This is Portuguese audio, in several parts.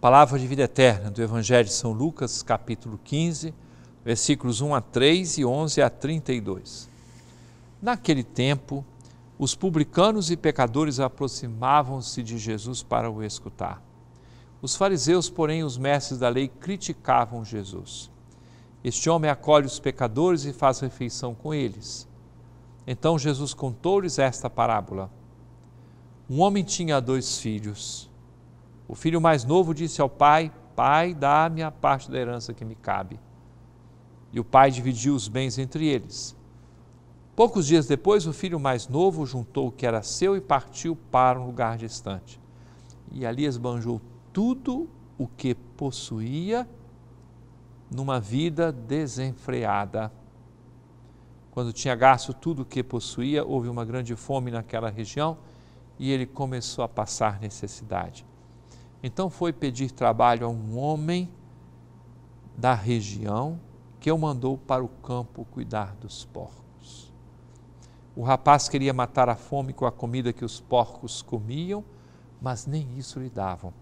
Palavra de vida eterna do Evangelho de São Lucas, capítulo 15, versículos 1 a 3 e 11 a 32. Naquele tempo, os publicanos e pecadores aproximavam-se de Jesus para o escutar. Os fariseus, porém, os mestres da lei, criticavam Jesus. Este homem acolhe os pecadores e faz refeição com eles. Então Jesus contou-lhes esta parábola. Um homem tinha dois filhos. O filho mais novo disse ao pai: Pai, dá-me a parte da herança que me cabe. E o pai dividiu os bens entre eles. Poucos dias depois, o filho mais novo juntou o que era seu e partiu para um lugar distante. E ali esbanjou tudo o que possuía numa vida desenfreada. Quando tinha gasto tudo o que possuía, houve uma grande fome naquela região e ele começou a passar necessidade. Então foi pedir trabalho a um homem da região que o mandou para o campo cuidar dos porcos. O rapaz queria matar a fome com a comida que os porcos comiam, mas nem isso lhe davam.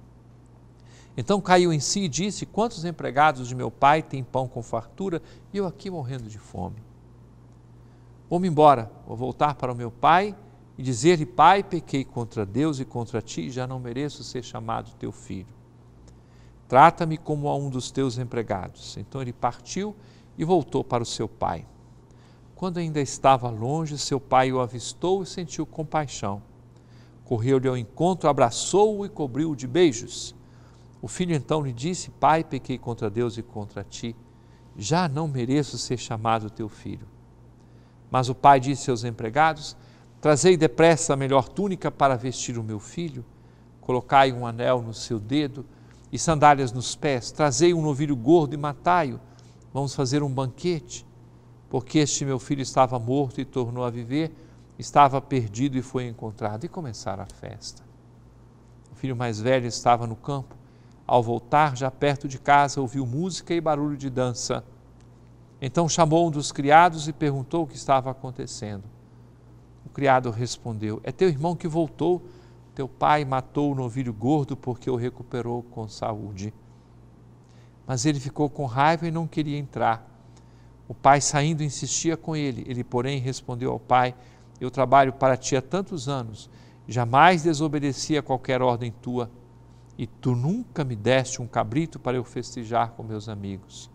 Então caiu em si e disse: Quantos empregados de meu pai têm pão com fartura e eu aqui morrendo de fome? Vou-me embora, vou voltar para o meu pai e dizer-lhe: Pai, pequei contra Deus e contra ti, já não mereço ser chamado teu filho. Trata-me como a um dos teus empregados. Então ele partiu e voltou para o seu pai. Quando ainda estava longe, seu pai o avistou e sentiu compaixão. Correu-lhe ao encontro, abraçou-o e cobriu-o de beijos. O filho então lhe disse: Pai, pequei contra Deus e contra ti. Já não mereço ser chamado teu filho. Mas o pai disse aos empregados: Trazei depressa a melhor túnica para vestir o meu filho, colocai um anel no seu dedo e sandálias nos pés, trazei um novilho gordo e matai-o, vamos fazer um banquete, porque este meu filho estava morto e tornou a viver, estava perdido e foi encontrado, e começaram a festa. O filho mais velho estava no campo, ao voltar já perto de casa, ouviu música e barulho de dança. Então chamou um dos criados e perguntou o que estava acontecendo criado respondeu: É teu irmão que voltou. Teu pai matou o novilho gordo porque o recuperou com saúde. Mas ele ficou com raiva e não queria entrar. O pai, saindo, insistia com ele. Ele, porém, respondeu ao pai: Eu trabalho para ti há tantos anos, jamais desobedeci a qualquer ordem tua, e tu nunca me deste um cabrito para eu festejar com meus amigos.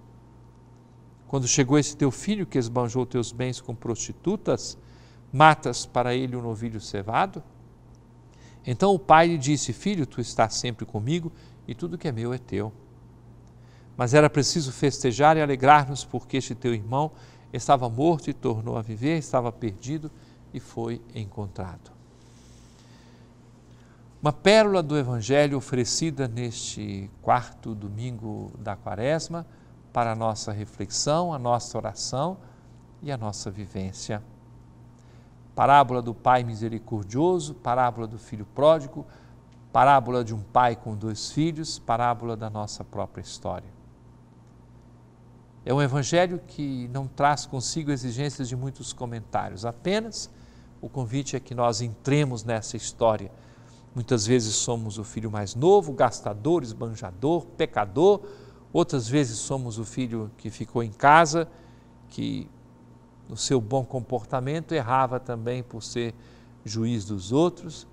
Quando chegou esse teu filho que esbanjou teus bens com prostitutas, matas para ele um novilho cevado? Então o pai lhe disse: Filho, tu estás sempre comigo e tudo que é meu é teu. Mas era preciso festejar e alegrar-nos, porque este teu irmão estava morto e tornou a viver, estava perdido e foi encontrado. Uma pérola do Evangelho oferecida neste quarto domingo da Quaresma para a nossa reflexão, a nossa oração e a nossa vivência parábola do pai misericordioso, parábola do filho pródigo, parábola de um pai com dois filhos, parábola da nossa própria história. É um evangelho que não traz consigo exigências de muitos comentários, apenas o convite é que nós entremos nessa história. Muitas vezes somos o filho mais novo, gastador, esbanjador, pecador, outras vezes somos o filho que ficou em casa, que no seu bom comportamento, errava também por ser juiz dos outros.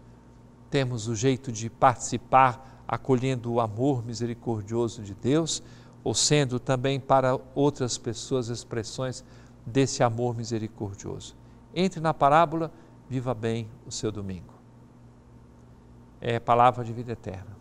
Temos o jeito de participar acolhendo o amor misericordioso de Deus, ou sendo também para outras pessoas expressões desse amor misericordioso. Entre na parábola, viva bem o seu domingo. É palavra de vida eterna.